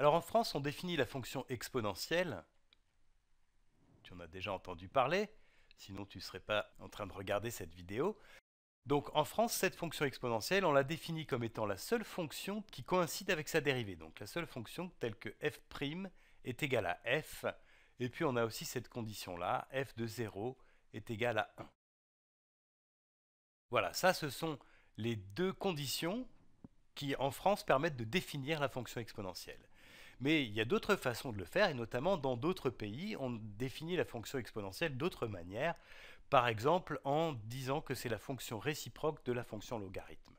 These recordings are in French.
Alors en France, on définit la fonction exponentielle. Tu en as déjà entendu parler, sinon tu ne serais pas en train de regarder cette vidéo. Donc en France, cette fonction exponentielle, on la définit comme étant la seule fonction qui coïncide avec sa dérivée. Donc la seule fonction telle que f' est égale à f. Et puis on a aussi cette condition-là, f de 0 est égale à 1. Voilà, ça ce sont les deux conditions qui en France permettent de définir la fonction exponentielle. Mais il y a d'autres façons de le faire, et notamment dans d'autres pays, on définit la fonction exponentielle d'autres manières, par exemple en disant que c'est la fonction réciproque de la fonction logarithme.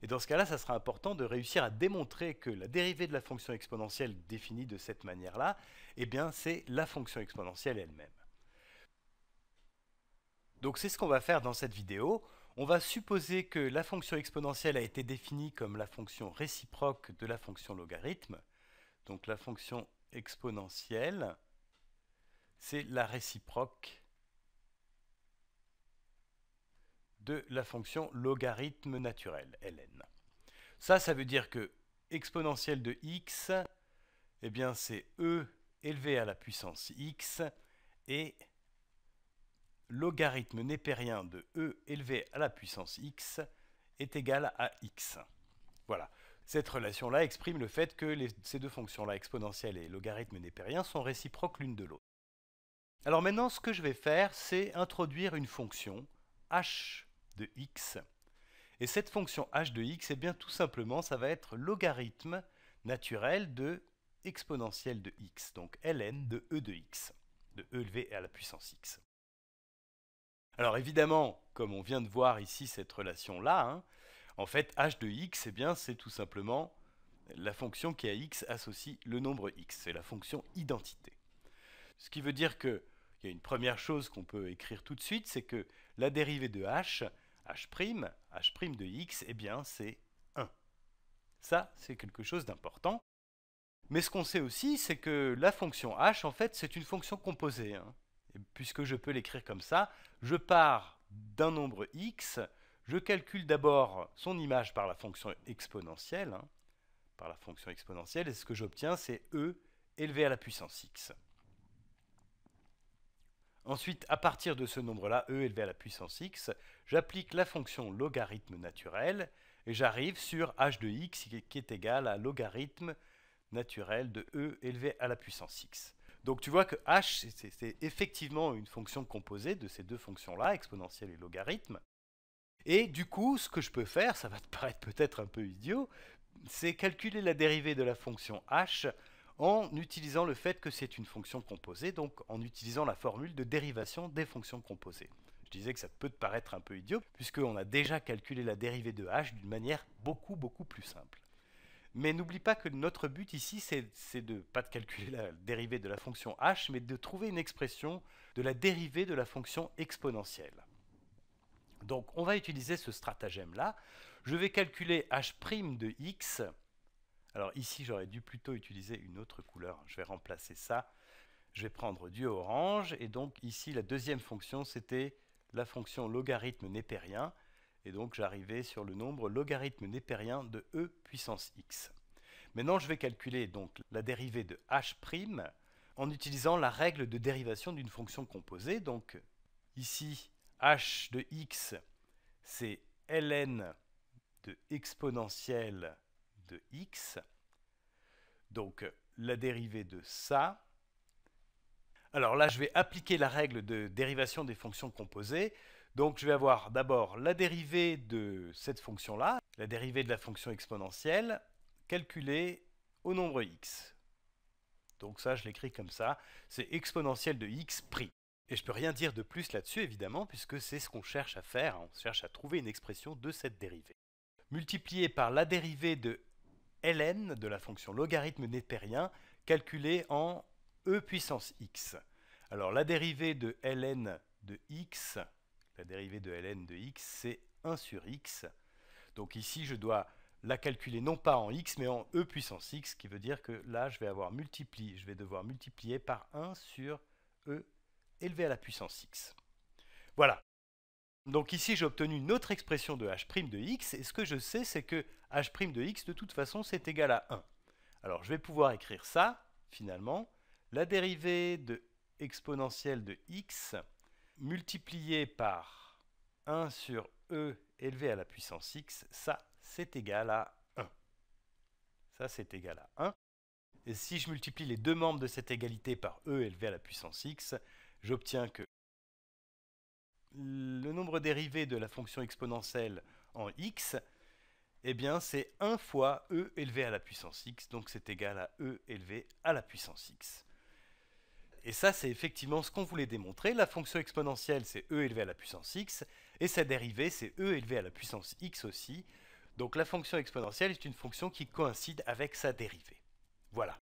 Et dans ce cas-là, ça sera important de réussir à démontrer que la dérivée de la fonction exponentielle définie de cette manière-là, eh bien, c'est la fonction exponentielle elle-même. Donc c'est ce qu'on va faire dans cette vidéo. On va supposer que la fonction exponentielle a été définie comme la fonction réciproque de la fonction logarithme. Donc la fonction exponentielle, c'est la réciproque de la fonction logarithme naturel, ln. Ça, ça veut dire que exponentielle de x, eh bien c'est e élevé à la puissance x et logarithme népérien de e élevé à la puissance x est égal à x. Voilà. Cette relation-là exprime le fait que ces deux fonctions-là, exponentielle et logarithme népérien, sont réciproques l'une de l'autre. Alors maintenant, ce que je vais faire, c'est introduire une fonction h de x. Et cette fonction h de x, eh bien tout simplement, ça va être logarithme naturel de exponentielle de x, donc ln de e de x, de e élevé à la puissance x. Alors évidemment, comme on vient de voir ici cette relation-là, hein, en fait, h de x, eh bien, c'est tout simplement la fonction qui à x associe le nombre x. C'est la fonction identité. Ce qui veut dire qu'il y a une première chose qu'on peut écrire tout de suite, c'est que la dérivée de h, h', h' de x, eh bien, c'est 1. Ça, c'est quelque chose d'important. Mais ce qu'on sait aussi, c'est que la fonction h, en fait, c'est une fonction composée. Hein. puisque je peux l'écrire comme ça, je pars d'un nombre x, je calcule d'abord son image par la fonction exponentielle. Hein. par la fonction exponentielle, et ce que j'obtiens, c'est E élevé à la puissance x. Ensuite, à partir de ce nombre-là, e élevé à la puissance x, j'applique la fonction logarithme naturel et j'arrive sur h de x qui est égal à logarithme naturel de e élevé à la puissance x. Donc tu vois que h, c'est effectivement une fonction composée de ces deux fonctions-là, exponentielle et logarithme. Et du coup, ce que je peux faire, ça va te paraître peut-être un peu idiot, c'est calculer la dérivée de la fonction h en utilisant le fait que c'est une fonction composée, donc en utilisant la formule de dérivation des fonctions composées. Je disais que ça peut te paraître un peu idiot, puisqu'on a déjà calculé la dérivée de h d'une manière beaucoup, beaucoup plus simple. Mais n'oublie pas que notre but ici, c'est de pas de calculer la dérivée de la fonction h, mais de trouver une expression de la dérivée de la fonction exponentielle. Donc on va utiliser ce stratagème-là. Je vais calculer h' de x. Alors ici, j'aurais dû plutôt utiliser une autre couleur. Je vais remplacer ça. Je vais prendre du orange. Et donc ici, la deuxième fonction, c'était la fonction logarithme népérien. Et donc j'arrivais sur le nombre logarithme népérien de e puissance x. Maintenant, je vais calculer donc la dérivée de h' en utilisant la règle de dérivation d'une fonction composée. Donc ici, h de x, c'est ln de exponentielle de x. Donc la dérivée de ça. Alors là, je vais appliquer la règle de dérivation des fonctions composées. Donc je vais avoir d'abord la dérivée de cette fonction-là, la dérivée de la fonction exponentielle, calculée au nombre x. Donc ça, je l'écris comme ça, c'est exponentielle de x pris. Et je peux rien dire de plus là-dessus, évidemment, puisque c'est ce qu'on cherche à faire, on cherche à trouver une expression de cette dérivée. Multipliée par la dérivée de ln de la fonction logarithme népérien, calculée en e puissance x. Alors la dérivée de ln de x, la dérivée de ln de x, c'est 1 sur x. Donc ici, je dois la calculer non pas en x, mais en e puissance x, ce qui veut dire que là, je vais, avoir multiplié, je vais devoir multiplier par 1 sur e élevé à la puissance x. Voilà. Donc ici, j'ai obtenu une autre expression de h' de x, et ce que je sais, c'est que h' de x, de toute façon, c'est égal à 1. Alors, je vais pouvoir écrire ça, finalement, la dérivée de exponentielle de x multipliée par 1 sur e élevé à la puissance x, ça, c'est égal à 1. Ça, c'est égal à 1. Et si je multiplie les deux membres de cette égalité par e élevé à la puissance x, j'obtiens que le nombre dérivé de la fonction exponentielle en x, eh bien c'est 1 fois e élevé à la puissance x, donc c'est égal à e élevé à la puissance x. Et ça, c'est effectivement ce qu'on voulait démontrer. La fonction exponentielle, c'est e élevé à la puissance x, et sa dérivée, c'est e élevé à la puissance x aussi. Donc la fonction exponentielle est une fonction qui coïncide avec sa dérivée. Voilà.